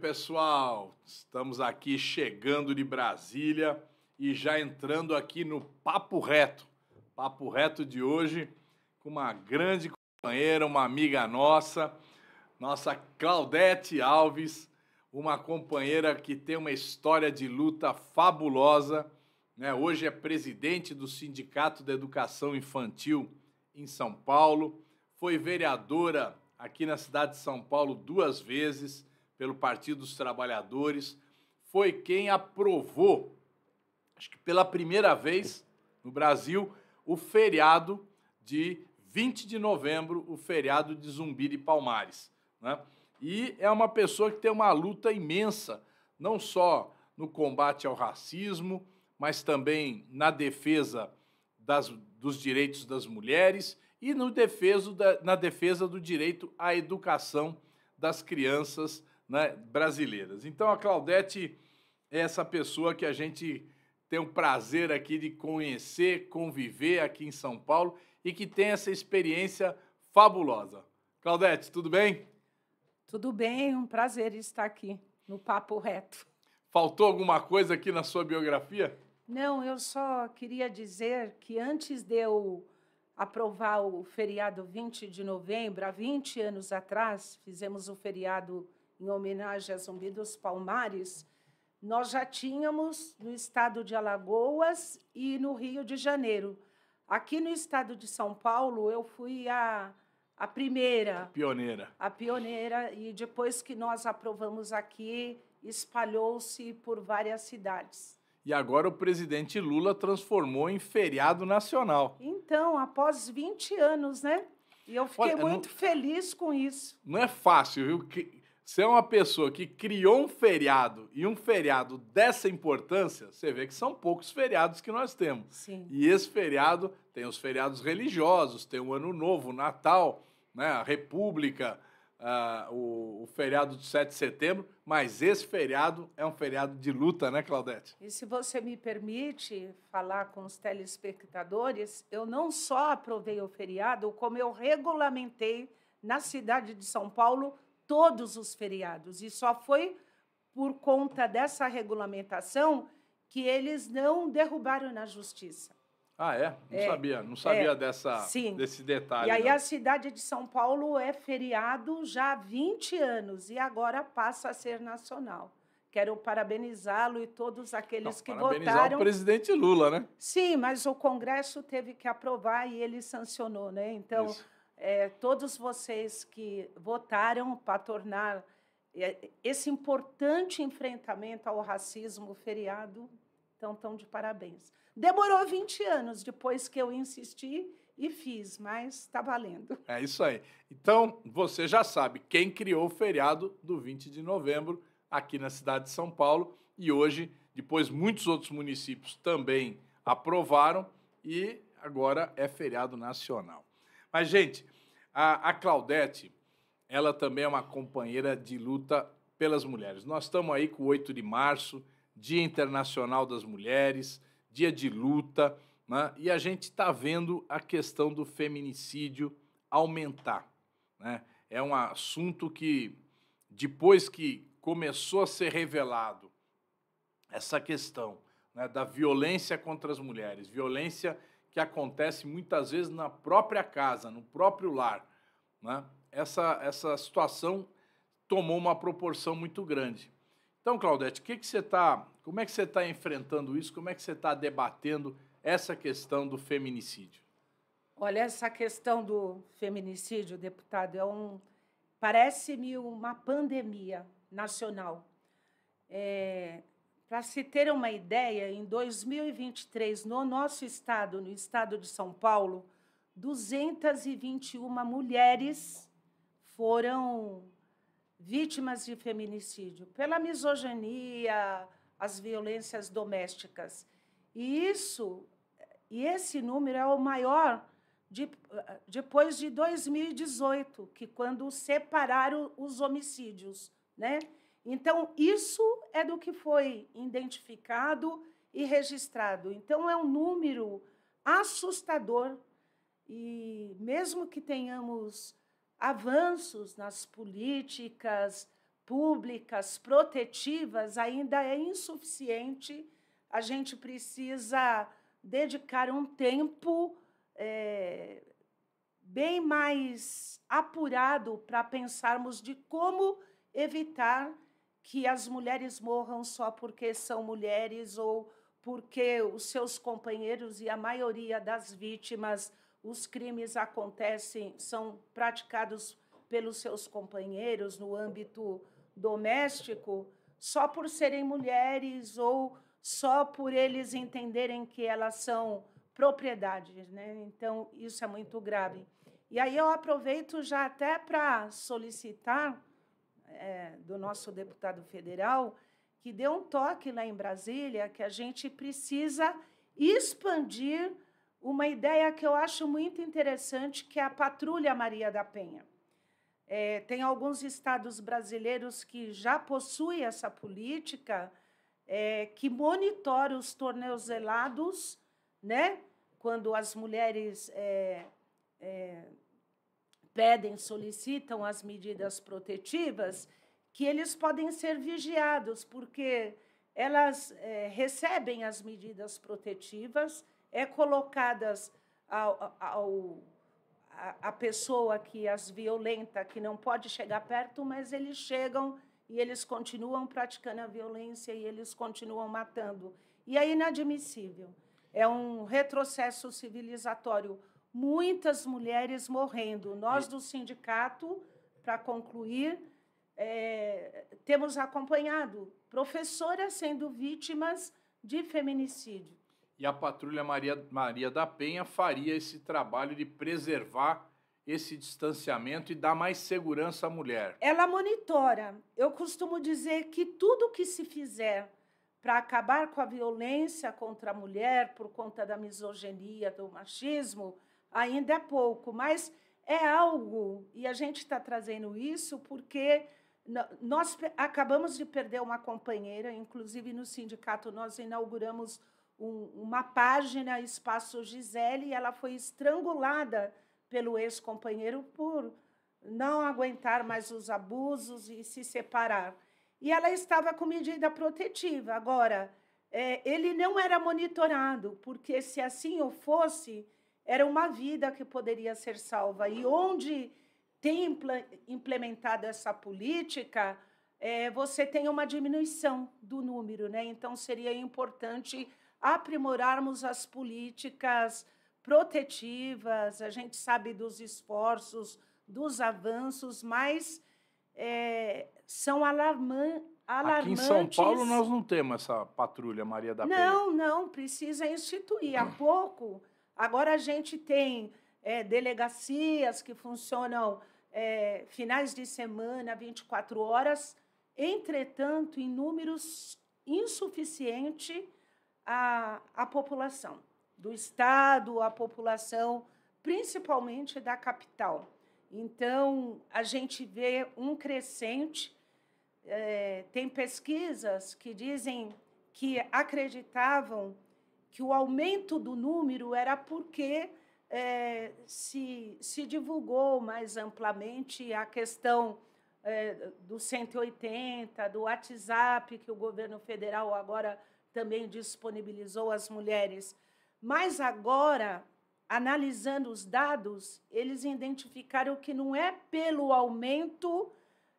pessoal! Estamos aqui chegando de Brasília e já entrando aqui no Papo Reto. Papo Reto de hoje com uma grande companheira, uma amiga nossa, nossa Claudete Alves, uma companheira que tem uma história de luta fabulosa. Né? Hoje é presidente do Sindicato da Educação Infantil em São Paulo, foi vereadora aqui na cidade de São Paulo duas vezes pelo Partido dos Trabalhadores, foi quem aprovou, acho que pela primeira vez no Brasil, o feriado de 20 de novembro, o feriado de Zumbi de Palmares. Né? E é uma pessoa que tem uma luta imensa, não só no combate ao racismo, mas também na defesa das, dos direitos das mulheres e no defeso da, na defesa do direito à educação das crianças né, brasileiras. Então a Claudete é essa pessoa que a gente tem o prazer aqui de conhecer, conviver aqui em São Paulo e que tem essa experiência fabulosa. Claudete, tudo bem? Tudo bem, um prazer estar aqui no Papo Reto. Faltou alguma coisa aqui na sua biografia? Não, eu só queria dizer que antes de eu aprovar o feriado 20 de novembro, há 20 anos atrás, fizemos o feriado em homenagem a Zumbi dos Palmares, nós já tínhamos no estado de Alagoas e no Rio de Janeiro. Aqui no estado de São Paulo, eu fui a, a primeira. A pioneira. A pioneira, e depois que nós aprovamos aqui, espalhou-se por várias cidades. E agora o presidente Lula transformou em feriado nacional. Então, após 20 anos, né? E eu fiquei Olha, é muito não, feliz com isso. Não é fácil, viu? Se é uma pessoa que criou um feriado e um feriado dessa importância, você vê que são poucos feriados que nós temos. Sim. E esse feriado tem os feriados religiosos, tem o Ano Novo, o Natal, né, a República, uh, o, o, feriado do 7 de setembro, mas esse feriado é um feriado de luta, né, Claudete? E se você me permite falar com os telespectadores, eu não só aprovei o feriado, como eu regulamentei na cidade de São Paulo todos os feriados. E só foi por conta dessa regulamentação que eles não derrubaram na justiça. Ah, é? Não é, sabia, não sabia é, dessa, sim. desse detalhe. E aí não. a cidade de São Paulo é feriado já há 20 anos e agora passa a ser nacional. Quero parabenizá-lo e todos aqueles não, que parabenizar votaram. o presidente Lula, né? Sim, mas o Congresso teve que aprovar e ele sancionou, né? Então, Isso é, todos vocês que votaram para tornar é, esse importante enfrentamento ao racismo feriado então, estão de parabéns. Demorou 20 anos depois que eu insisti e fiz, mas está valendo. É isso aí. Então, você já sabe quem criou o feriado do 20 de novembro aqui na cidade de São Paulo. E hoje, depois, muitos outros municípios também aprovaram e agora é feriado nacional. Mas, gente, a, a Claudete, ela também é uma companheira de luta pelas mulheres. Nós estamos aí com o 8 de março, Dia Internacional das Mulheres, dia de luta, né? e a gente está vendo a questão do feminicídio aumentar. Né? É um assunto que, depois que começou a ser revelado essa questão né, da violência contra as mulheres, violência que acontece muitas vezes na própria casa, no próprio lar. Né? Essa, essa situação tomou uma proporção muito grande. Então, Claudete, que que você tá, como é que você está enfrentando isso? Como é que você está debatendo essa questão do feminicídio? Olha, essa questão do feminicídio, deputado, é um, parece-me uma pandemia nacional. É, para se ter uma ideia, em 2023, no nosso estado, no estado de São Paulo, 221 mulheres foram vítimas de feminicídio pela misoginia, as violências domésticas. E isso e esse número é o maior de, depois de 2018, que quando separaram os homicídios, né? Então, isso é do que foi identificado e registrado. Então, é um número assustador. E mesmo que tenhamos avanços nas políticas públicas protetivas, ainda é insuficiente. A gente precisa dedicar um tempo é, bem mais apurado para pensarmos de como evitar que as mulheres morram só porque são mulheres ou porque os seus companheiros e a maioria das vítimas, os crimes acontecem, são praticados pelos seus companheiros no âmbito doméstico, só por serem mulheres ou só por eles entenderem que elas são propriedades, né? Então, isso é muito grave. E aí eu aproveito já até para solicitar é, do nosso deputado federal, que deu um toque lá em Brasília que a gente precisa expandir uma ideia que eu acho muito interessante, que é a Patrulha Maria da Penha. É, tem alguns estados brasileiros que já possuem essa política é, que monitora os tornozelados, né? quando as mulheres é, é pedem, solicitam as medidas protetivas, que eles podem ser vigiados, porque elas é, recebem as medidas protetivas, é colocadas ao, ao a, a pessoa que as violenta, que não pode chegar perto, mas eles chegam e eles continuam praticando a violência e eles continuam matando. E é inadmissível. É um retrocesso civilizatório muitas mulheres morrendo. Nós do sindicato, para concluir, é, temos acompanhado professoras sendo vítimas de feminicídio. E a Patrulha Maria, Maria da Penha faria esse trabalho de preservar esse distanciamento e dar mais segurança à mulher. Ela monitora. Eu costumo dizer que tudo que se fizer para acabar com a violência contra a mulher por conta da misoginia, do machismo, ainda é pouco, mas é algo, e a gente está trazendo isso porque nós acabamos de perder uma companheira, inclusive no sindicato nós inauguramos um, uma página Espaço Gisele e ela foi estrangulada pelo ex-companheiro por não aguentar mais os abusos e se separar. E ela estava com medida protetiva. Agora, é, ele não era monitorado, porque se assim o fosse, era uma vida que poderia ser salva. E onde tem implementado essa política, é, você tem uma diminuição do número, né? Então seria importante aprimorarmos as políticas protetivas. A gente sabe dos esforços, dos avanços, mas é, são alarmantes. Aqui em São Paulo nós não temos essa patrulha Maria da Penha. Não, não, precisa instituir. Há pouco Agora a gente tem é, delegacias que funcionam é, finais de semana, 24 horas, entretanto, em números insuficiente a, a população do Estado, a população, principalmente da capital. Então, a gente vê um crescente. É, tem pesquisas que dizem que acreditavam que o aumento do número era porque é, se, se divulgou mais amplamente a questão é, do 180, do WhatsApp, que o governo federal agora também disponibilizou às mulheres. Mas agora, analisando os dados, eles identificaram que não é pelo aumento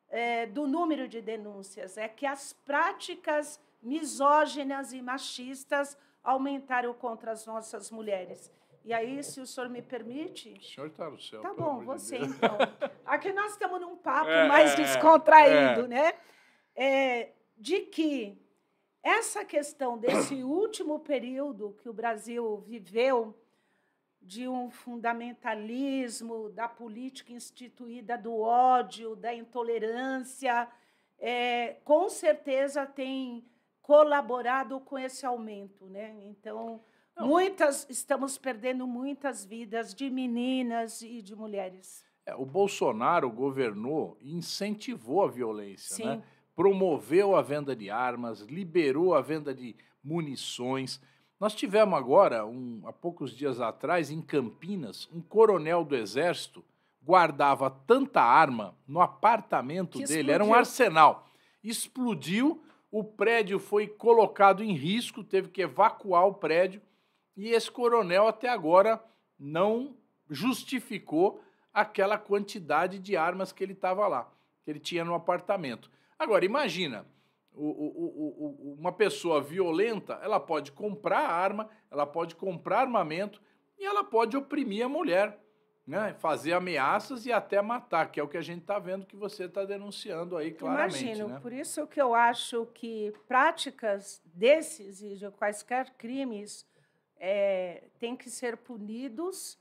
é, do número de denúncias, é que as práticas misóginas e machistas aumentaram contra as nossas mulheres. E aí, se o senhor me permite. O senhor está no céu. Tá bom, você de então. Aqui nós estamos num papo é, mais é, descontraído, é. né? É, de que essa questão desse último período que o Brasil viveu, de um fundamentalismo, da política instituída do ódio, da intolerância, é, com certeza tem colaborado com esse aumento, né? Então, Não. muitas estamos perdendo muitas vidas de meninas e de mulheres. É, o Bolsonaro governou e incentivou a violência, né? Promoveu a venda de armas, liberou a venda de munições. Nós tivemos agora, um, há poucos dias atrás, em Campinas, um coronel do Exército guardava tanta arma no apartamento que dele, explodiu. era um arsenal. Explodiu, o prédio foi colocado em risco, teve que evacuar o prédio e esse coronel até agora não justificou aquela quantidade de armas que ele estava lá, que ele tinha no apartamento. Agora, imagina, o, o, o, uma pessoa violenta, ela pode comprar arma, ela pode comprar armamento e ela pode oprimir a mulher né? fazer ameaças e até matar, que é o que a gente está vendo que você está denunciando aí claramente. Imagino, né? por isso que eu acho que práticas desses e de quaisquer crimes é, têm que ser punidos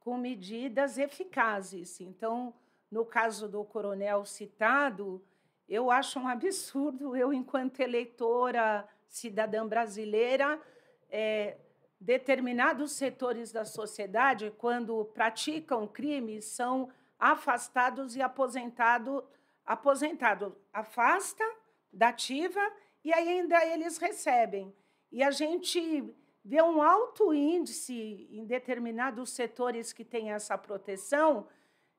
com medidas eficazes. Então, no caso do coronel citado, eu acho um absurdo eu, enquanto eleitora, cidadã brasileira, é, determinados setores da sociedade, quando praticam crimes, são afastados e aposentado, aposentado afasta da ativa e ainda eles recebem. E a gente vê um alto índice em determinados setores que têm essa proteção,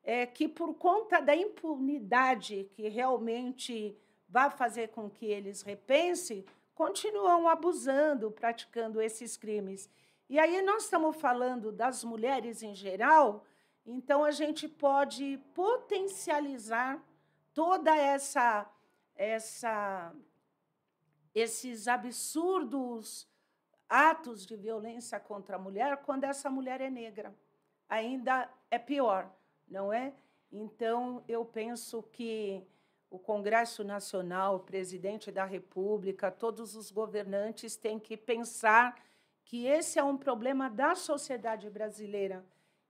é que por conta da impunidade que realmente vai fazer com que eles repensem, continuam abusando, praticando esses crimes. E aí nós estamos falando das mulheres em geral, então a gente pode potencializar toda essa essa esses absurdos atos de violência contra a mulher quando essa mulher é negra. Ainda é pior, não é? Então eu penso que o Congresso Nacional, o presidente da República, todos os governantes têm que pensar que esse é um problema da sociedade brasileira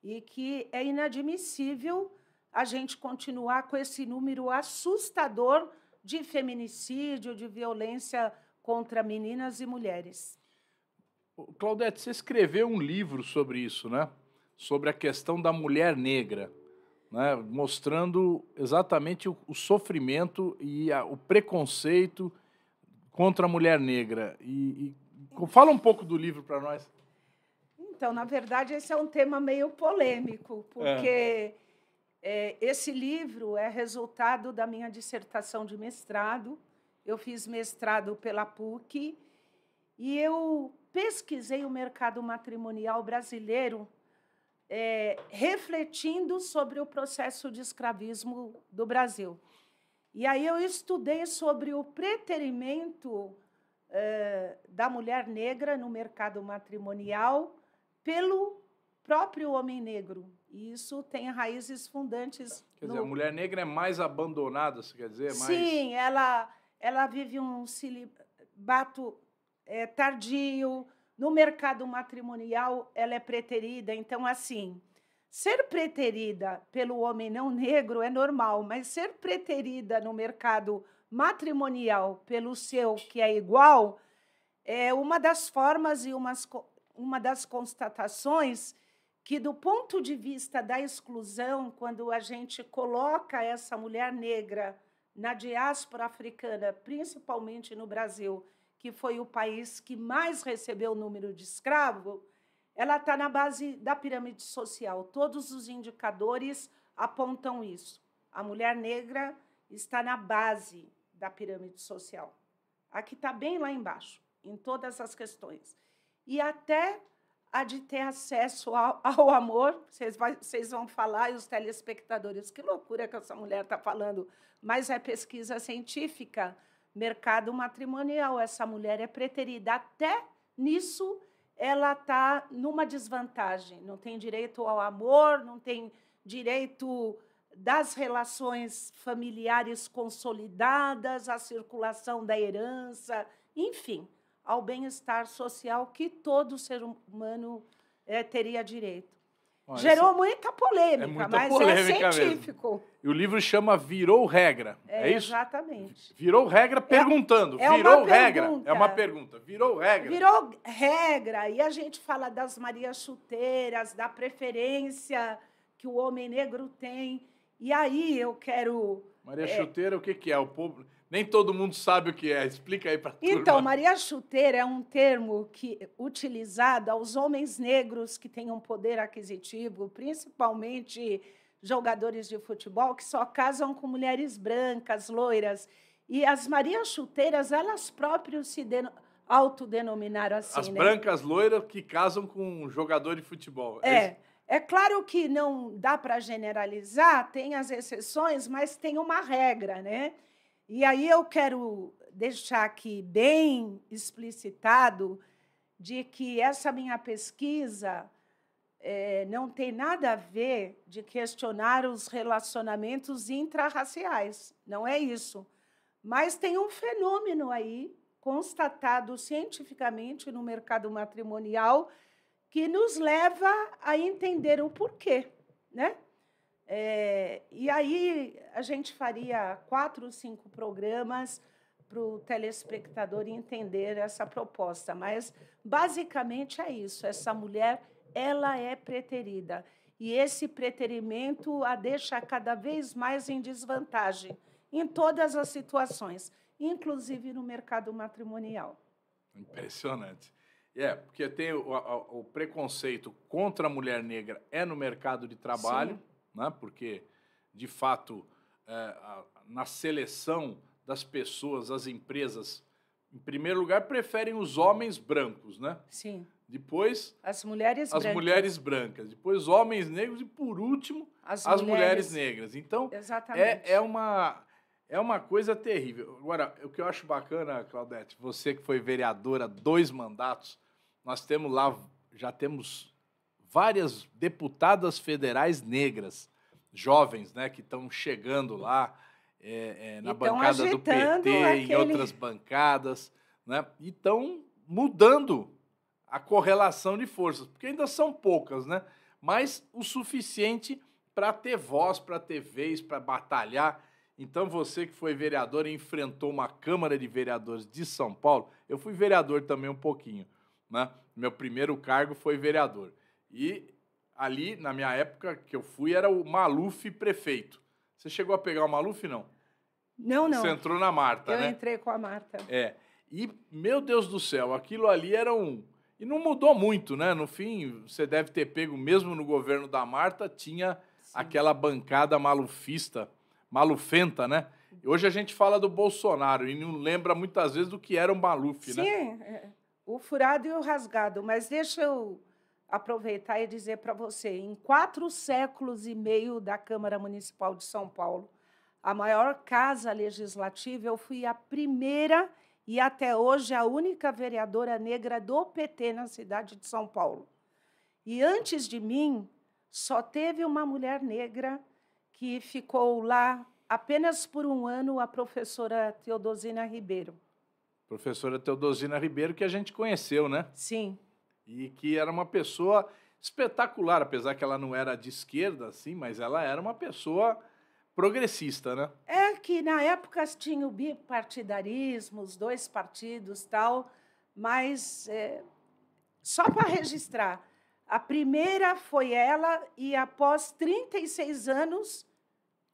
e que é inadmissível a gente continuar com esse número assustador de feminicídio, de violência contra meninas e mulheres. Claudete, você escreveu um livro sobre isso, né? Sobre a questão da mulher negra né, mostrando exatamente o, o sofrimento e a, o preconceito contra a mulher negra. E, e fala um pouco do livro para nós. Então, na verdade, esse é um tema meio polêmico, é. porque é. É, esse livro é resultado da minha dissertação de mestrado. Eu fiz mestrado pela PUC e eu pesquisei o mercado matrimonial brasileiro é, refletindo sobre o processo de escravismo do Brasil. E aí eu estudei sobre o preterimento é, da mulher negra no mercado matrimonial pelo próprio homem negro. E isso tem raízes fundantes. Quer no... dizer, a mulher negra é mais abandonada, você quer dizer? Mais... Sim, ela, ela vive um cilibato é, eh, tardio no mercado matrimonial, ela é preterida. Então, assim, ser preterida pelo homem não negro é normal, mas ser preterida no mercado matrimonial pelo seu, que é igual, é uma das formas e umas, uma das constatações que, do ponto de vista da exclusão, quando a gente coloca essa mulher negra na diáspora africana, principalmente no Brasil, que foi o país que mais recebeu o número de escravos, ela está na base da pirâmide social. Todos os indicadores apontam isso. A mulher negra está na base da pirâmide social. Aqui está bem lá embaixo, em todas as questões. E até a de ter acesso ao, ao amor. Vocês, vão falar, e os telespectadores, que loucura que essa mulher está falando, mas é pesquisa científica mercado matrimonial. Essa mulher é preterida. Até nisso, ela está numa desvantagem. Não tem direito ao amor, não tem direito das relações familiares consolidadas, à circulação da herança, enfim, ao bem-estar social que todo ser humano é, teria direito. Olha, Gerou muita polêmica, é muita mas é polêmica é científico. Mesmo. E o livro chama Virou Regra. É, é isso? Exatamente. Virou regra é perguntando. É, virou regra. Pergunta. É uma pergunta. Virou regra. Virou regra. E a gente fala das Marias Chuteiras, da preferência que o homem negro tem. E aí eu quero. Maria é, Chuteira, o que, que é? O povo. Nem todo mundo sabe o que é. Explica aí para turma. Então, Maria Chuteira é um termo que utilizado aos homens negros que têm um poder aquisitivo, principalmente jogadores de futebol que só casam com mulheres brancas, loiras. E as Maria Chuteiras, elas próprias se deno... autodenominaram assim. As né? brancas loiras que casam com um jogador de futebol. É, é, é claro que não dá para generalizar, tem as exceções, mas tem uma regra, né? E aí eu quero deixar aqui bem explicitado de que essa minha pesquisa é, não tem nada a ver de questionar os relacionamentos intrarraciais, não é isso. Mas tem um fenômeno aí constatado cientificamente no mercado matrimonial que nos leva a entender o porquê, né? É, e aí a gente faria quatro ou cinco programas para o telespectador entender essa proposta. Mas basicamente é isso. Essa mulher ela é preterida e esse preterimento a deixa cada vez mais em desvantagem em todas as situações, inclusive no mercado matrimonial. Impressionante. É, porque tem o, o preconceito contra a mulher negra é no mercado de trabalho. Sim né? porque, de fato, é, a, na seleção das pessoas, as empresas, em primeiro lugar, preferem os homens brancos, né? Sim. Depois. As mulheres as brancas. mulheres brancas. Depois, homens negros. E, por último, as, as mulheres... mulheres... negras. Então, É, é, uma, é uma coisa terrível. Agora, o que eu acho bacana, Claudete, você que foi vereadora dois mandatos, nós temos lá, já temos várias deputadas federais negras, jovens, né, que estão chegando lá é, é, na bancada do PT, aquele... em outras bancadas, né, e estão mudando a correlação de forças, porque ainda são poucas, né, mas o suficiente para ter voz, para ter vez, para batalhar. Então, você que foi vereador e enfrentou uma Câmara de Vereadores de São Paulo, eu fui vereador também um pouquinho. Né? Meu primeiro cargo foi vereador. E ali, na minha época que eu fui, era o Maluf prefeito. Você chegou a pegar o Maluf, não? Não, não. Você entrou na Marta, eu né? Eu entrei com a Marta. É. E, meu Deus do céu, aquilo ali era um... E não mudou muito, né? No fim, você deve ter pego, mesmo no governo da Marta, tinha Sim. aquela bancada malufista, malufenta, né? Hoje a gente fala do Bolsonaro e não lembra muitas vezes do que era o Maluf, Sim, né? Sim, é, é. o furado e o rasgado. Mas deixa eu aproveitar e dizer para você: em quatro séculos e meio da Câmara Municipal de São Paulo, a maior casa legislativa, eu fui a primeira e até hoje a única vereadora negra do PT na cidade de São Paulo. E antes de mim, só teve uma mulher negra que ficou lá apenas por um ano, a professora Teodosina Ribeiro. Professora Teodosina Ribeiro, que a gente conheceu, né? Sim e que era uma pessoa espetacular, apesar que ela não era de esquerda, assim, mas ela era uma pessoa progressista, né? É que na época tinha o bipartidarismo, os dois partidos tal, mas é, só para registrar, a primeira foi ela e após 36 anos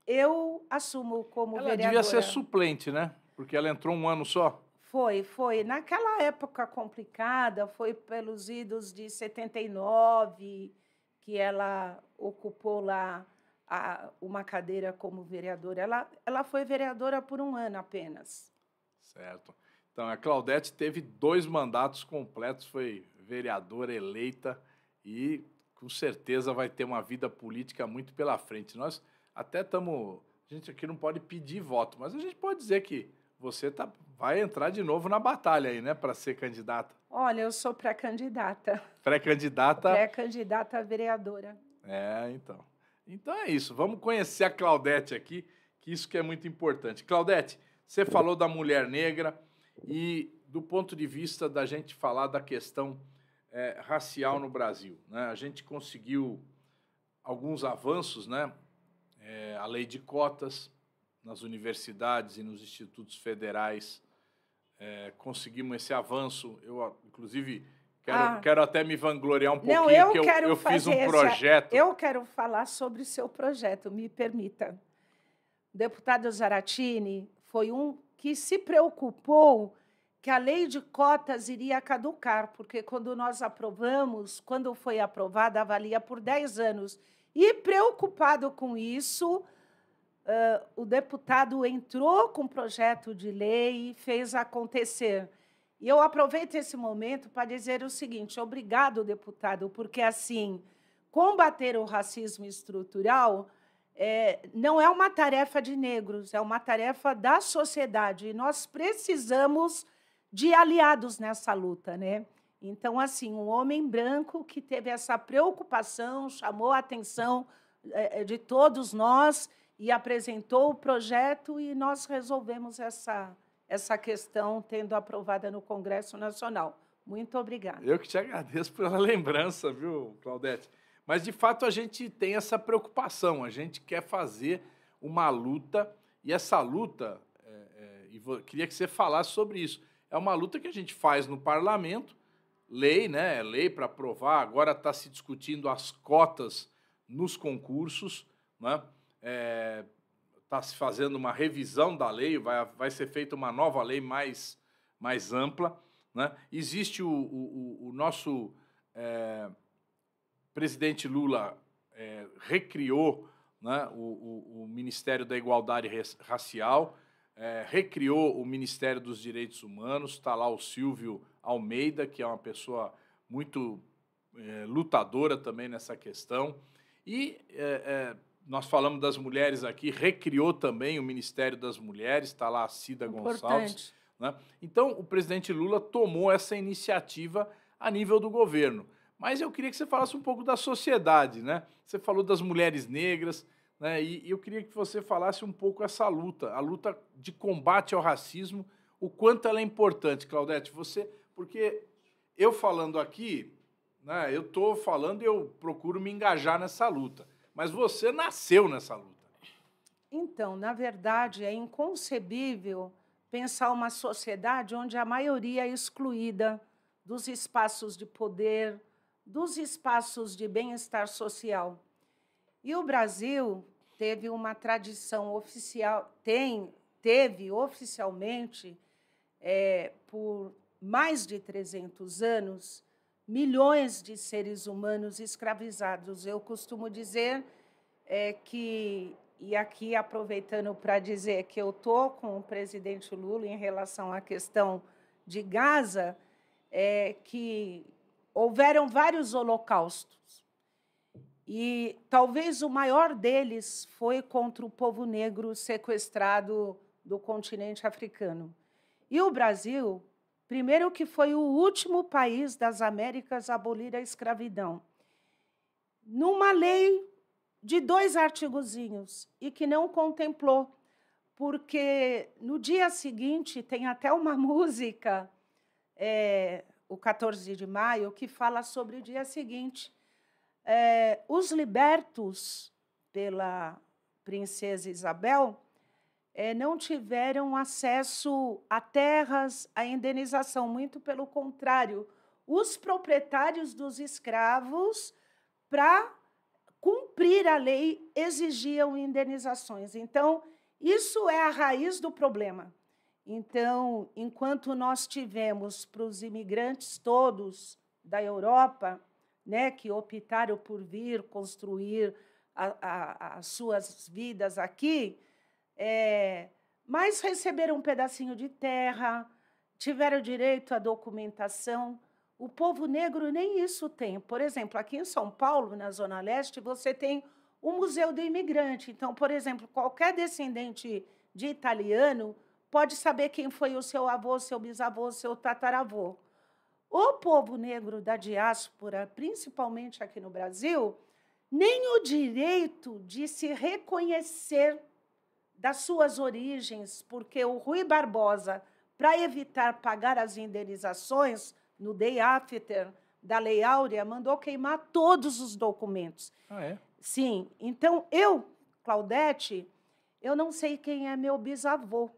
eu assumo como ela vereadora. Ela devia ser suplente, né? Porque ela entrou um ano só. Foi, foi. Naquela época complicada, foi pelos idos de 79 que ela ocupou lá a, uma cadeira como vereadora. Ela, ela foi vereadora por um ano apenas. Certo. Então, a Claudete teve dois mandatos completos, foi vereadora eleita e com certeza vai ter uma vida política muito pela frente. Nós até estamos. A gente aqui não pode pedir voto, mas a gente pode dizer que você tá, vai entrar de novo na batalha aí, né, para ser candidata? Olha, eu sou pré-candidata. Pré-candidata? Pré-candidata vereadora. É, então. Então é isso. Vamos conhecer a Claudete aqui, que isso que é muito importante. Claudete, você falou da mulher negra e do ponto de vista da gente falar da questão é, racial no Brasil, né? A gente conseguiu alguns avanços, né? É, a lei de cotas, nas universidades e nos institutos federais é, conseguimos esse avanço. Eu, inclusive, quero, ah. quero até me vangloriar um pouquinho, Não, eu eu, eu fiz um projeto. Essa... Eu quero falar sobre o seu projeto, me permita. O deputado Zaratini foi um que se preocupou que a lei de cotas iria caducar, porque quando nós aprovamos, quando foi aprovada, avalia por 10 anos. E preocupado com isso, uh, o deputado entrou com um projeto de lei e fez acontecer. E eu aproveito esse momento para dizer o seguinte: obrigado, deputado, porque assim combater o racismo estrutural é, não é uma tarefa de negros, é uma tarefa da sociedade. E nós precisamos de aliados nessa luta, né? Então, assim, um homem branco que teve essa preocupação, chamou a atenção é, é, de todos nós e apresentou o projeto e nós resolvemos essa, essa questão, tendo aprovada no Congresso Nacional. Muito obrigada. Eu que te agradeço pela lembrança, viu, Claudete? Mas, de fato, a gente tem essa preocupação, a gente quer fazer uma luta, e essa luta, é, é, e vou, queria que você falasse sobre isso, é uma luta que a gente faz no parlamento, lei, né? É lei para aprovar, agora está se discutindo as cotas nos concursos, né? está é, tá se fazendo uma revisão da lei, vai, vai ser feita uma nova lei mais, mais ampla. Né? Existe o, o, o nosso é, presidente Lula é, recriou né, o, o, Ministério da Igualdade Racial, é, recriou o Ministério dos Direitos Humanos, está lá o Silvio Almeida, que é uma pessoa muito é, lutadora também nessa questão. E é, é, nós falamos das mulheres aqui, recriou também o Ministério das Mulheres, está lá a Cida Importante. Gonçalves. Né? Então, o presidente Lula tomou essa iniciativa a nível do governo. Mas eu queria que você falasse um pouco da sociedade, né? Você falou das mulheres negras, né? E eu queria que você falasse um pouco essa luta, a luta de combate ao racismo, o quanto ela é importante, Claudete. Você, porque eu falando aqui, né? Eu estou falando e eu procuro me engajar nessa luta. Mas você nasceu nessa luta. Então, na verdade, é inconcebível pensar uma sociedade onde a maioria é excluída dos espaços de poder, dos espaços de bem-estar social. E o Brasil teve uma tradição oficial, tem, teve oficialmente, é, por mais de 300 anos, milhões de seres humanos escravizados. Eu costumo dizer é, que, e aqui aproveitando para dizer que eu estou com o presidente Lula em relação à questão de Gaza, é, que houveram vários holocaustos. E talvez o maior deles foi contra o povo negro sequestrado do continente africano. E o Brasil Primeiro, que foi o último país das Américas a abolir a escravidão. Numa lei de dois artigozinhos e que não contemplou, porque no dia seguinte tem até uma música, é, o 14 de maio, que fala sobre o dia seguinte. É, os libertos pela princesa Isabel é, não tiveram acesso a terras, a indenização. Muito pelo contrário, os proprietários dos escravos, para cumprir a lei, exigiam indenizações. Então, isso é a raiz do problema. Então, enquanto nós tivemos para os imigrantes todos da Europa, né, que optaram por vir construir as suas vidas aqui, é, mas receberam um pedacinho de terra, tiveram direito à documentação. O povo negro nem isso tem. Por exemplo, aqui em São Paulo, na Zona Leste, você tem o Museu do Imigrante. Então, por exemplo, qualquer descendente de italiano pode saber quem foi o seu avô, seu bisavô, seu tataravô. O povo negro da diáspora, principalmente aqui no Brasil, nem o direito de se reconhecer das suas origens, porque o Rui Barbosa, para evitar pagar as indenizações no day after da Lei Áurea, mandou queimar todos os documentos. Ah, é? Sim. Então, eu, Claudete, eu não sei quem é meu bisavô.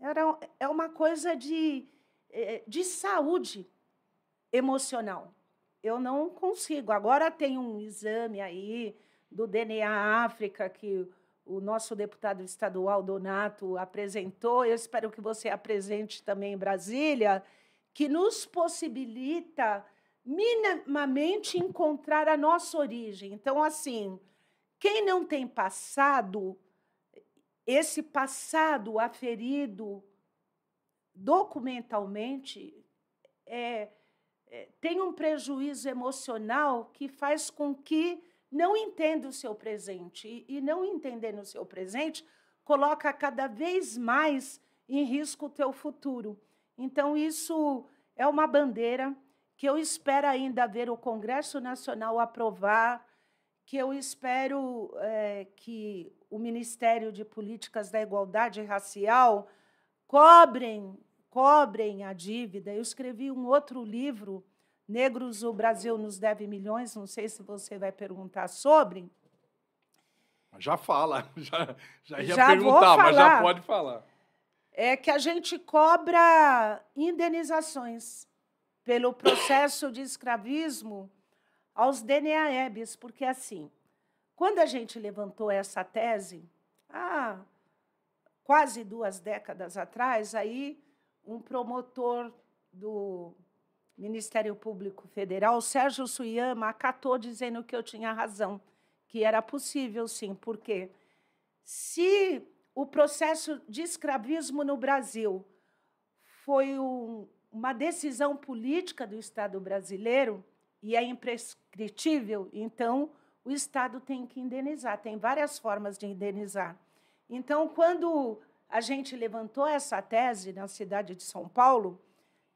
Era, é uma coisa de, é, de saúde emocional. Eu não consigo. Agora tem um exame aí do DNA África que o nosso deputado estadual Donato apresentou, eu espero que você apresente também em Brasília, que nos possibilita minimamente encontrar a nossa origem. Então, assim, quem não tem passado, esse passado aferido documentalmente é, é, tem um prejuízo emocional que faz com que não entende o seu presente e não entendendo o seu presente coloca cada vez mais em risco o teu futuro. Então isso é uma bandeira que eu espero ainda ver o Congresso Nacional aprovar, que eu espero é, que o Ministério de Políticas da Igualdade Racial cobrem cobrem a dívida. Eu escrevi um outro livro Negros, o Brasil nos deve milhões, não sei se você vai perguntar sobre. Já fala, já, já ia já perguntar, mas já pode falar. É que a gente cobra indenizações pelo processo de escravismo aos DNAEBs, porque assim, quando a gente levantou essa tese, há quase duas décadas atrás, aí um promotor do Ministério Público Federal, Sérgio Suyama acatou dizendo que eu tinha razão, que era possível sim, porque se o processo de escravismo no Brasil foi um, uma decisão política do Estado brasileiro e é imprescritível, então o Estado tem que indenizar, tem várias formas de indenizar. Então, quando a gente levantou essa tese na cidade de São Paulo,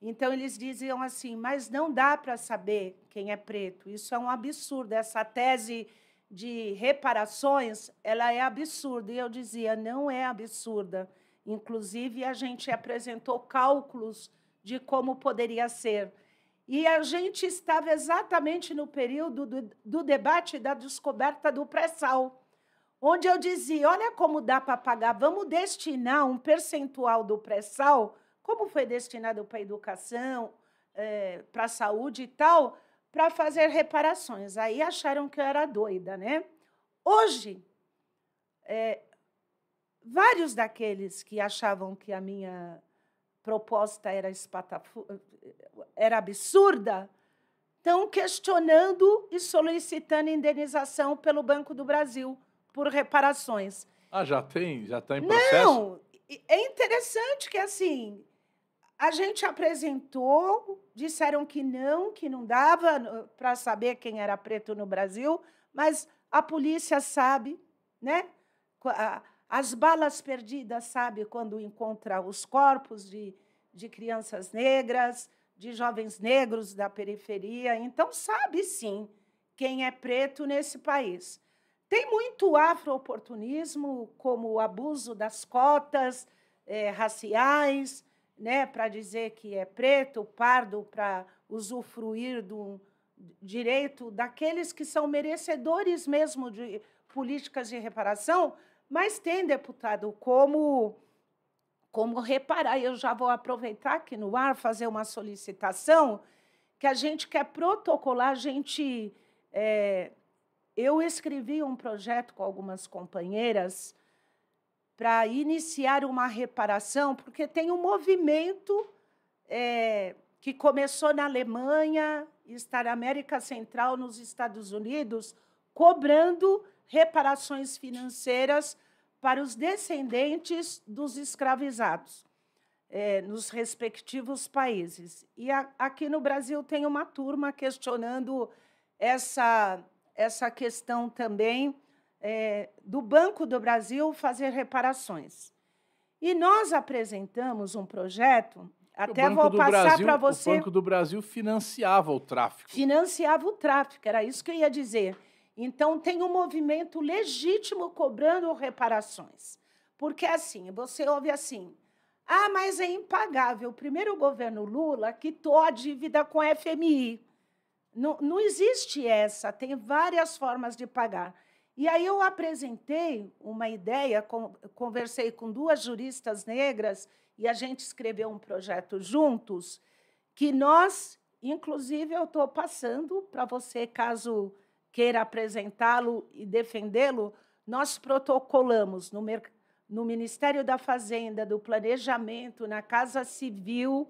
então eles diziam assim: mas não dá para saber quem é preto. Isso é um absurdo. Essa tese de reparações, ela é absurda. E eu dizia: não é absurda. Inclusive a gente apresentou cálculos de como poderia ser. E a gente estava exatamente no período do, do debate da descoberta do pré-sal, onde eu dizia: olha como dá para pagar, vamos destinar um percentual do pré-sal como foi destinado para a educação, é, eh, para a saúde e tal, para fazer reparações. Aí acharam que eu era doida, né? Hoje, é, vários daqueles que achavam que a minha proposta era, espatafu... era absurda estão questionando e solicitando indenização pelo Banco do Brasil por reparações. Ah, já tem? Já está em processo? Não! É interessante que, assim, a gente apresentou, disseram que não, que não dava para saber quem era preto no Brasil, mas a polícia sabe, né? As balas perdidas sabe quando encontra os corpos de, de crianças negras, de jovens negros da periferia. Então, sabe sim quem é preto nesse país. Tem muito afro-oportunismo, como o abuso das cotas é, raciais, né, para dizer que é preto, pardo, para usufruir do direito daqueles que são merecedores mesmo de políticas de reparação, mas tem, deputado, como como reparar. Eu já vou aproveitar aqui no ar fazer uma solicitação que a gente quer protocolar. A gente, é, eu escrevi um projeto com algumas companheiras para iniciar uma reparação, porque tem um movimento é, que começou na Alemanha, está na América Central, nos Estados Unidos, cobrando reparações financeiras para os descendentes dos escravizados é, nos respectivos países. E a, aqui no Brasil tem uma turma questionando essa, essa questão também é, do Banco do Brasil fazer reparações. E nós apresentamos um projeto, até vou passar para você. O Banco do Brasil financiava o tráfico. Financiava o tráfico, era isso que eu ia dizer. Então, tem um movimento legítimo cobrando reparações. Porque, assim, você ouve assim, ah, mas é impagável. Primeiro, o governo Lula quitou a dívida com a FMI. Não, não existe essa, tem várias formas de pagar. E aí eu apresentei uma ideia, conversei com duas juristas negras e a gente escreveu um projeto juntos que nós, inclusive, eu estou passando para você, caso queira apresentá-lo e defendê-lo, nós protocolamos no, no, Ministério da Fazenda, do Planejamento, na Casa Civil,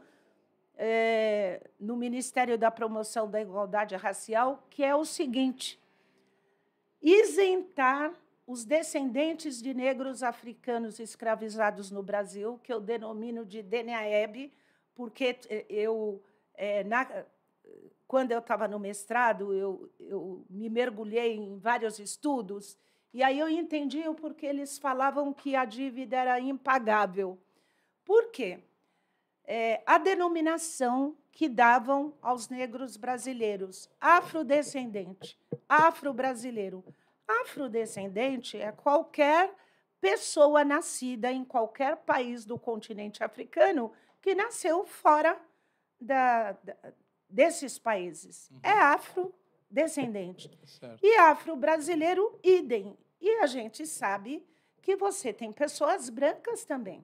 é, no Ministério da Promoção da Igualdade Racial, que é o seguinte isentar os descendentes de negros africanos escravizados no Brasil, que eu denomino de DNAEB, porque eh, eu, é, na, quando eu estava no mestrado, eu, eu me mergulhei em vários estudos, e aí eu entendi o porquê eles falavam que a dívida era impagável. Por quê? É, a denominação que davam aos negros brasileiros, afrodescendente afro-brasileiro. Afrodescendente é qualquer pessoa nascida em qualquer país do continente africano que nasceu fora da, da, desses países. Uhum. É afrodescendente. E afro-brasileiro, idem. E a gente sabe que você tem pessoas brancas também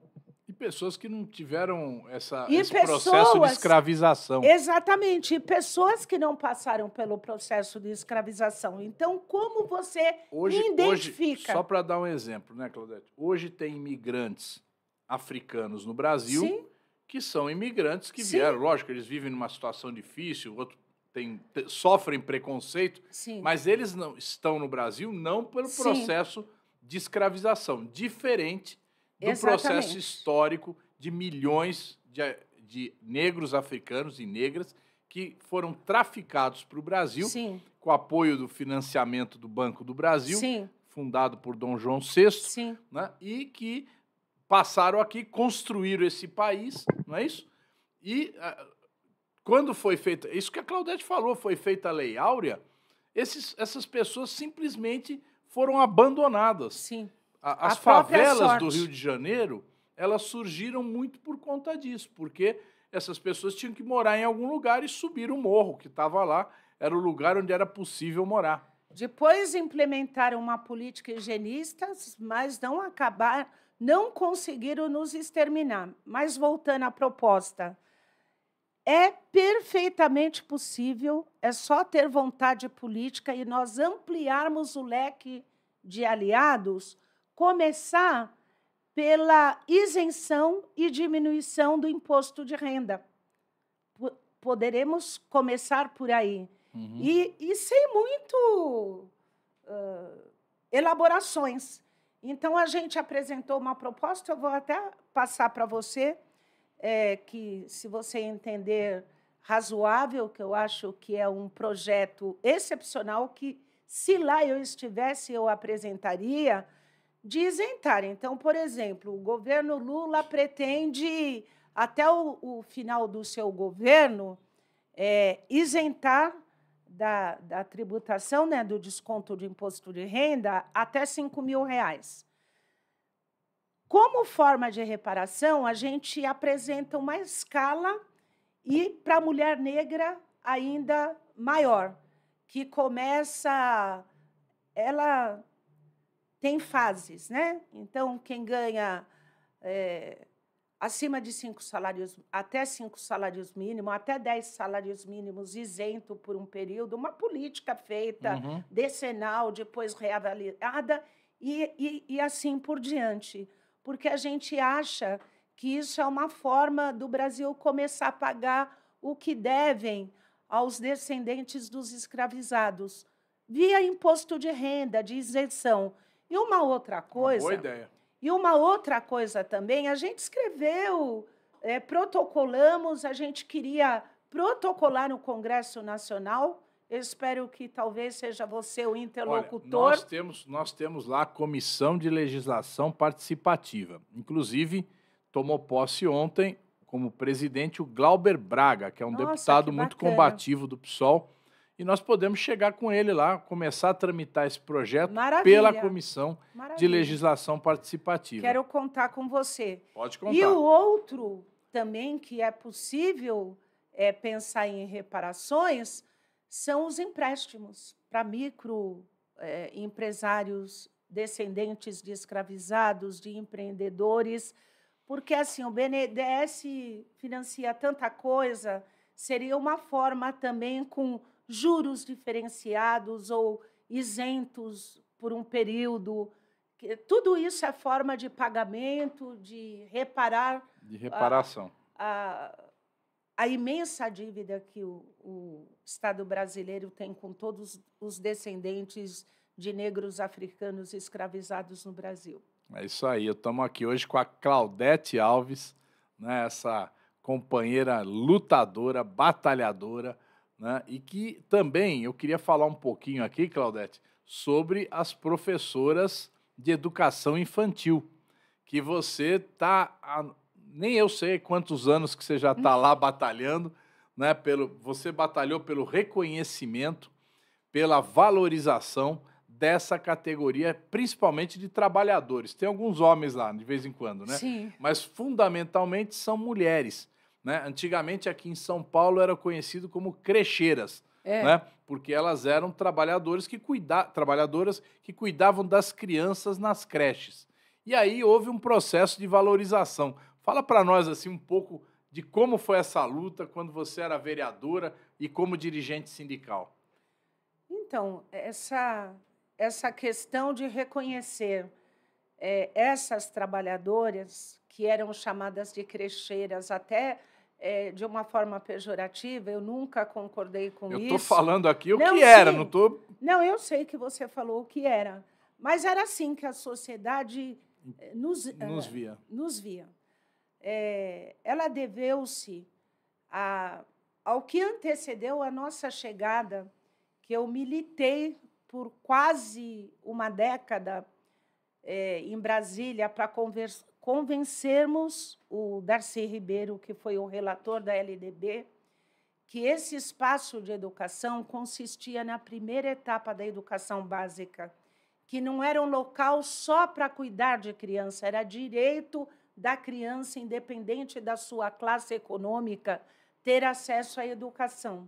pessoas que não tiveram essa, e esse pessoas, processo de escravização. Exatamente, e pessoas que não passaram pelo processo de escravização. Então, como você hoje, identifica? Hoje, só para dar um exemplo, né, Claudete? Hoje tem imigrantes africanos no Brasil Sim. que são imigrantes que Sim. vieram. Lógico, eles vivem numa situação difícil, outro tem, sofrem preconceito, Sim. mas eles não estão no Brasil não pelo processo de escravização, diferente do Exatamente. processo histórico de milhões de, de negros africanos e negras que foram traficados para o Brasil Sim. com apoio do financiamento do Banco do Brasil, Sim. fundado por Dom João VI, né, e que passaram aqui, construíram esse país, não é isso? E ah, quando foi feita, isso que a Claudete falou, foi feita a Lei Áurea, esses, essas pessoas simplesmente foram abandonadas. Sim a, as a favelas do Rio de Janeiro, elas surgiram muito por conta disso, porque essas pessoas tinham que morar em algum lugar e subir o morro que estava lá, era o lugar onde era possível morar. Depois implementaram uma política higienista, mas não acabaram, não conseguiram nos exterminar. Mas voltando à proposta, é perfeitamente possível, é só ter vontade política e nós ampliarmos o leque de aliados começar pela isenção e diminuição do imposto de renda. Poderemos começar por aí. Uhum. E, e, sem muito uh, elaborações. Então, a gente apresentou uma proposta, eu vou até passar para você, é, que se você entender razoável, que eu acho que é um projeto excepcional, que se lá eu estivesse, eu apresentaria, de isentar. Então, por exemplo, o governo Lula pretende, até o, o final do seu governo, é, isentar da, da, tributação, né, do desconto de imposto de renda, até 5 mil reais. Como forma de reparação, a gente apresenta uma escala e para a mulher negra ainda maior, que começa ela tem fases, né? Então, quem ganha é, acima de cinco salários, até cinco salários mínimos, até dez salários mínimos, isento por um período, uma política feita uhum. decenal, depois reavaliada e, e, e assim por diante. Porque a gente acha que isso é uma forma do Brasil começar a pagar o que devem aos descendentes dos escravizados, via imposto de renda, de isenção. E uma outra coisa. Uma boa ideia. E uma outra coisa também, a gente escreveu, é, protocolamos, a gente queria protocolar no Congresso Nacional. Eu espero que talvez seja você o interlocutor. Olha, nós, temos, nós temos lá a Comissão de Legislação Participativa. Inclusive, tomou posse ontem como presidente o Glauber Braga, que é um Nossa, deputado muito combativo do PSOL e nós podemos chegar com ele lá, começar a tramitar esse projeto Maravilha. pela Comissão Maravilha. de Legislação Participativa. Quero contar com você. Pode contar. E o outro também que é possível é, pensar em reparações são os empréstimos para micro é, empresários descendentes de escravizados, de empreendedores, porque assim o BNDES financia tanta coisa, seria uma forma também com juros diferenciados ou isentos por um período. Tudo isso é forma de pagamento, de reparar. De reparação. A, a, a imensa dívida que o, o, Estado brasileiro tem com todos os descendentes de negros africanos escravizados no Brasil. É isso aí. Estamos aqui hoje com a Claudete Alves, né, essa companheira lutadora, batalhadora, né? E que também eu queria falar um pouquinho aqui, Claudete, sobre as professoras de educação infantil, que você está nem eu sei quantos anos que você já está lá batalhando, né? Pelo, você batalhou pelo reconhecimento, pela valorização dessa categoria, principalmente de trabalhadores. Tem alguns homens lá de vez em quando, né? Sim. Mas fundamentalmente são mulheres. Né? Antigamente aqui em São Paulo era conhecido como crecheiras, é. né? porque elas eram trabalhadores que cuida... trabalhadoras que cuidavam das crianças nas creches. E aí houve um processo de valorização. Fala para nós assim um pouco de como foi essa luta quando você era vereadora e como dirigente sindical. Então, essa, essa questão de reconhecer é, essas trabalhadoras que eram chamadas de crecheiras até é, de uma forma pejorativa, eu nunca concordei com eu isso. Eu estou falando aqui o não, que era, sim. não estou. Tô... Não, eu sei que você falou o que era, mas era assim que a sociedade eh, nos, eh, nos via. Nos via. É, ela deveu-se ao que antecedeu a nossa chegada, que eu militei por quase uma década é, em Brasília para conversa, convencermos o Darcy Ribeiro, que foi o relator da LDB, que esse espaço de educação consistia na primeira etapa da educação básica, que não era um local só para cuidar de criança, era direito da criança, independente da sua classe econômica, ter acesso à educação.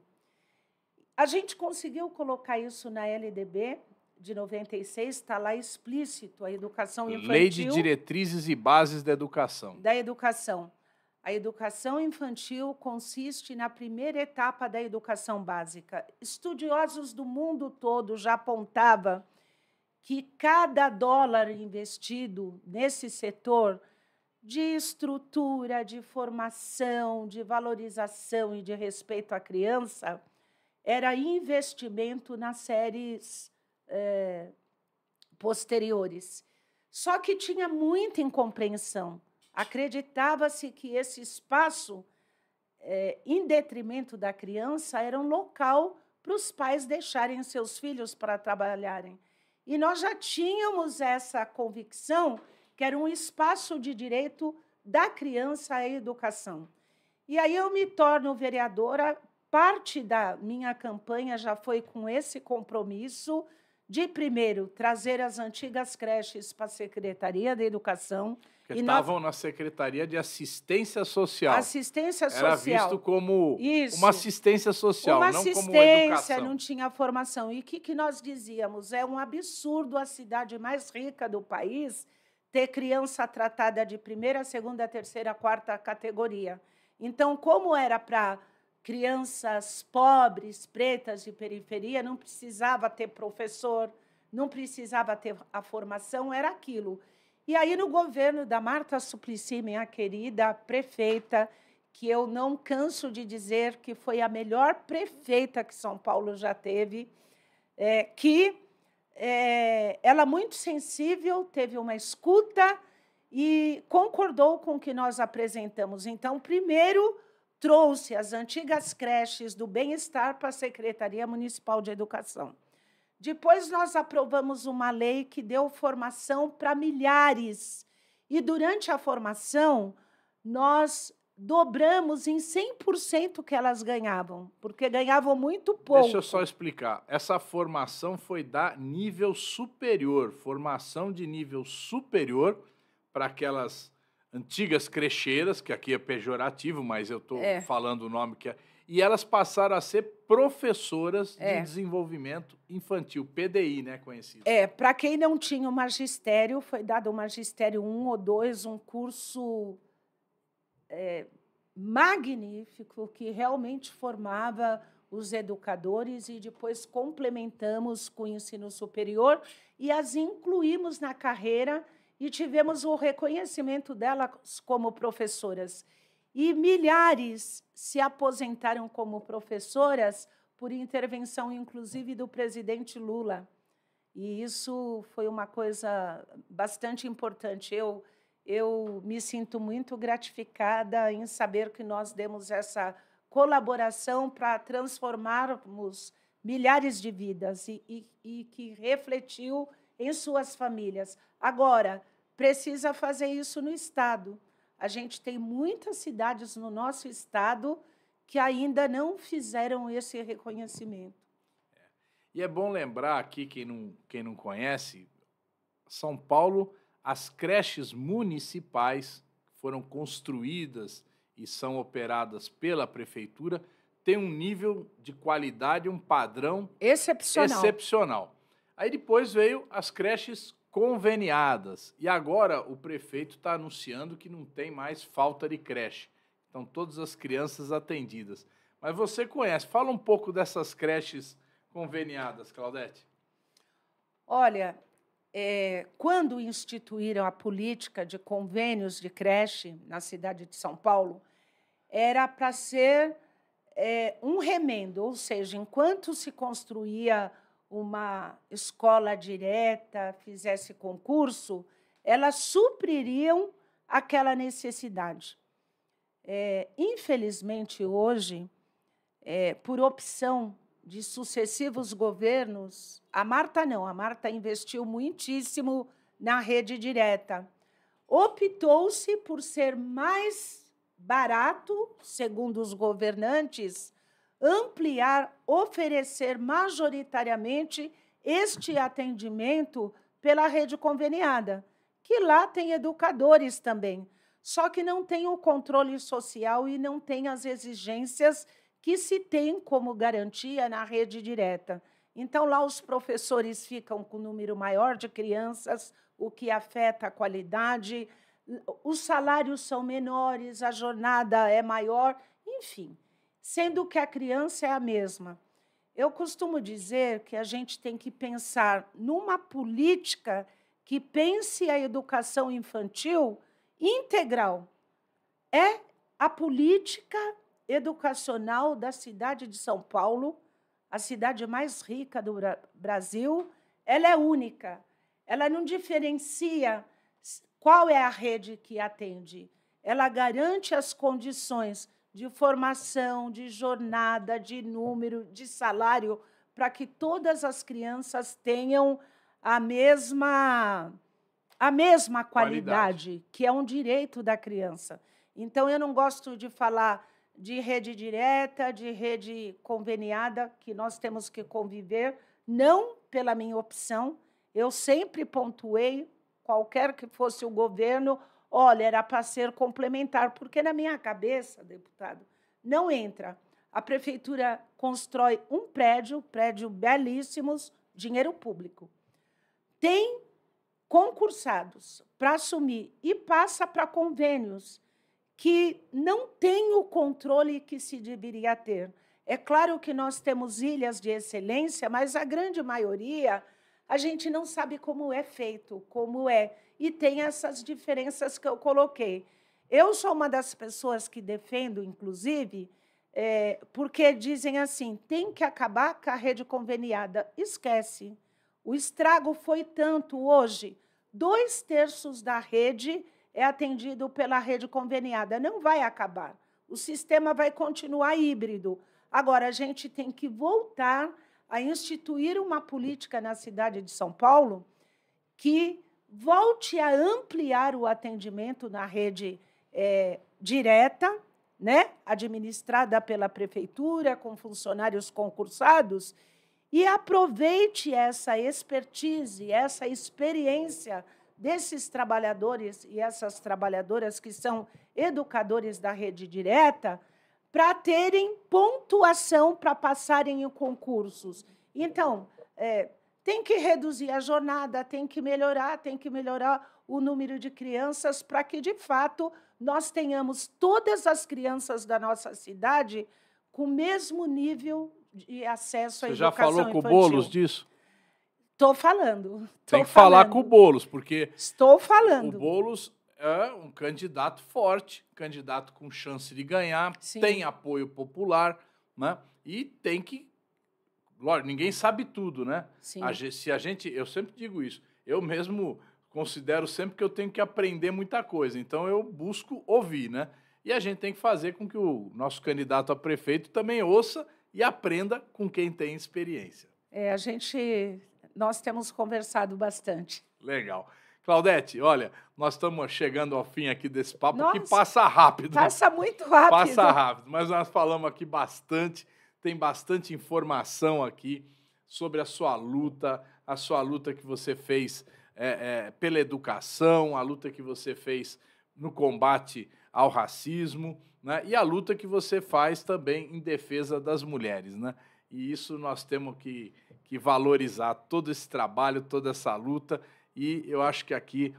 A gente conseguiu colocar isso na LDB de 96 está lá explícito a educação infantil. Lei de diretrizes e bases da educação. Da educação. A educação infantil consiste na primeira etapa da educação básica. Estudiosos do mundo todo já apontava que cada dólar investido nesse setor de estrutura, de formação, de valorização e de respeito à criança era investimento nas séries é, posteriores. Só que tinha muita incompreensão. Acreditava-se que esse espaço, é, em detrimento da criança, era um local para os pais deixarem seus filhos para trabalharem. E nós já tínhamos essa convicção que era um espaço de direito da criança à educação. E aí eu me torno vereadora. Parte da minha campanha já foi com esse compromisso de primeiro trazer as antigas creches para a Secretaria da Educação. Que estavam na... na Secretaria de Assistência Social. Assistência Social. Era visto como Isso. uma assistência social, uma não assistência, como educação. não tinha formação. E o que, que nós dizíamos? É um absurdo a cidade mais rica do país ter criança tratada de primeira, segunda, terceira, quarta categoria. Então, como era para crianças pobres, pretas de periferia, não precisava ter professor, não precisava ter a formação, era aquilo. E aí, no governo da Marta Suplicy, minha querida prefeita, que eu não canso de dizer que foi a melhor prefeita que São Paulo já teve, é, que é, ela, muito sensível, teve uma escuta e concordou com o que nós apresentamos. Então, primeiro, trouxe as antigas creches do bem-estar para a Secretaria Municipal de Educação. Depois nós aprovamos uma lei que deu formação para milhares. E durante a formação, nós dobramos em 100% que elas ganhavam, porque ganhavam muito pouco. Deixa eu só explicar. Essa formação foi da nível superior, formação de nível superior para aquelas antigas crecheiras, que aqui é pejorativo, mas eu estou é. falando o nome que é. E elas passaram a ser professoras é. de desenvolvimento infantil, PDI, né, conhecido. É, para quem não tinha o magistério, foi dado o magistério 1 ou 2, um curso é, magnífico que realmente formava os educadores e depois complementamos com o ensino superior e as incluímos na carreira e tivemos o reconhecimento delas como professoras. E milhares se aposentaram como professoras por intervenção, inclusive, do presidente Lula. E isso foi uma coisa bastante importante. Eu, eu me sinto muito gratificada em saber que nós demos essa colaboração para transformarmos milhares de vidas e, e, e que refletiu em suas famílias. Agora, precisa fazer isso no Estado. A gente tem muitas cidades no nosso Estado que ainda não fizeram esse reconhecimento. É. E é bom lembrar aqui, quem não, quem não conhece, São Paulo, as creches municipais foram construídas e são operadas pela prefeitura, tem um nível de qualidade, um padrão excepcional. excepcional. Aí depois veio as creches conveniadas. E agora o prefeito está anunciando que não tem mais falta de creche. Então, todas as crianças atendidas. Mas você conhece, fala um pouco dessas creches conveniadas, Claudete. Olha, é, quando instituíram a política de convênios de creche na cidade de São Paulo, era para ser é, um remendo, ou seja, enquanto se construía uma escola direta, fizesse concurso, elas supririam aquela necessidade. É, infelizmente, hoje, é, por opção de sucessivos governos, a Marta não, a Marta investiu muitíssimo na rede direta. Optou-se por ser mais barato, segundo os governantes, ampliar, oferecer majoritariamente este atendimento pela rede conveniada, que lá tem educadores também, só que não tem o controle social e não tem as exigências que se tem como garantia na rede direta. Então, lá os professores ficam com um número maior de crianças, o que afeta a qualidade, os salários são menores, a jornada é maior, enfim sendo que a criança é a mesma. Eu costumo dizer que a gente tem que pensar numa política que pense a educação infantil integral. É a política educacional da cidade de São Paulo, a cidade mais rica do Brasil, ela é única. Ela não diferencia qual é a rede que atende. Ela garante as condições de formação, de jornada, de número, de salário, para que todas as crianças tenham a mesma a mesma qualidade, qualidade, que é um direito da criança. Então eu não gosto de falar de rede direta, de rede conveniada, que nós temos que conviver, não pela minha opção. Eu sempre pontuei, qualquer que fosse o governo Olha, era para ser complementar, porque na minha cabeça, deputado, não entra. A prefeitura constrói um prédio, prédio belíssimos, dinheiro público. Tem concursados para assumir e passa para convênios que não tem o controle que se deveria ter. É claro que nós temos ilhas de excelência, mas a grande maioria a gente não sabe como é feito, como é e tem essas diferenças que eu coloquei. Eu sou uma das pessoas que defendo, inclusive, é, porque dizem assim: tem que acabar com a rede conveniada. Esquece. O estrago foi tanto hoje. Dois terços da rede é atendido pela rede conveniada. Não vai acabar. O sistema vai continuar híbrido. Agora, a gente tem que voltar a instituir uma política na cidade de São Paulo que volte a ampliar o atendimento na rede é, direta, né, administrada pela prefeitura, com funcionários concursados, e aproveite essa expertise, essa experiência desses trabalhadores e essas trabalhadoras que são educadores da rede direta para terem pontuação para passarem em concursos. Então, é, tem que reduzir a jornada, tem que melhorar, tem que melhorar o número de crianças para que, de fato, nós tenhamos todas as crianças da nossa cidade com o mesmo nível de acesso à Você educação infantil. Você já falou com o bolos disso? Estou falando. Tô tem que falando. falar com o Boulos, porque. Estou falando. O Boulos é um candidato forte, candidato com chance de ganhar, Sim. tem apoio popular, né? E tem que lógico, ninguém sabe tudo, né? Sim. A, se a gente, eu sempre digo isso, eu mesmo considero sempre que eu tenho que aprender muita coisa, então eu busco ouvir, né? E a gente tem que fazer com que o nosso candidato a prefeito também ouça e aprenda com quem tem experiência. É, a gente, nós temos conversado bastante. Legal. Claudete, olha, nós estamos chegando ao fim aqui desse papo Nossa, que passa rápido. Passa muito rápido. Passa rápido, mas nós falamos aqui bastante tem bastante informação aqui sobre a sua luta, a sua luta que você fez é, é, pela educação, a luta que você fez no combate ao racismo, né? E a luta que você faz também em defesa das mulheres, né? E isso nós temos que, que valorizar todo esse trabalho, toda essa luta. E eu acho que aqui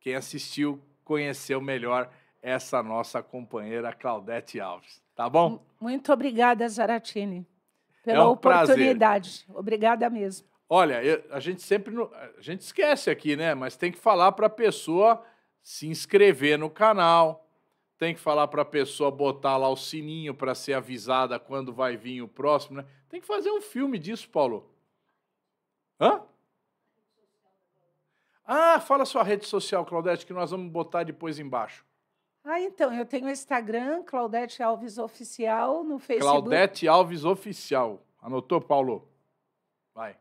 quem assistiu conheceu melhor essa nossa companheira Claudete Alves. Tá bom? Muito obrigada, Zaratini, pela é um oportunidade. Prazer. Obrigada mesmo. Olha, eu, a gente sempre a gente esquece aqui, né? Mas tem que falar para a pessoa se inscrever no canal, tem que falar para a pessoa botar lá o sininho para ser avisada quando vai vir o próximo, né? Tem que fazer um filme disso, Paulo. Hã? Ah, fala sua rede social, Claudete, que nós vamos botar depois embaixo. Ah, então, eu tenho o Instagram, Claudete Alves Oficial, no Facebook. Claudete Alves Oficial. Anotou, Paulo? Vai.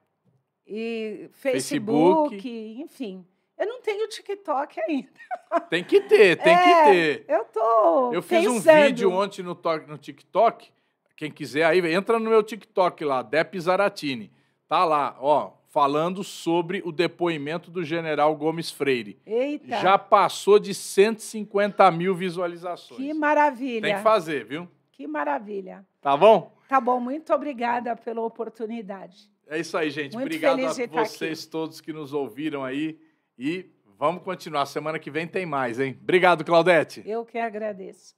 E Facebook, Facebook. enfim. Eu não tenho TikTok ainda. Tem que ter, tem é, que ter. Eu tô. Eu fiz pensando. um vídeo ontem no, no TikTok. Quem quiser aí, entra no meu TikTok lá, Dep Zaratini. Tá lá, ó falando sobre o depoimento do general Gomes Freire. Eita! Já passou de 150 mil visualizações. Que maravilha! Tem que fazer, viu? Que maravilha. Tá bom? Tá bom, muito obrigada pela oportunidade. É isso aí, gente. Muito Obrigado a vocês aqui. todos que nos ouviram aí. E vamos continuar. Semana que vem tem mais, hein? Obrigado, Claudete. Eu que agradeço.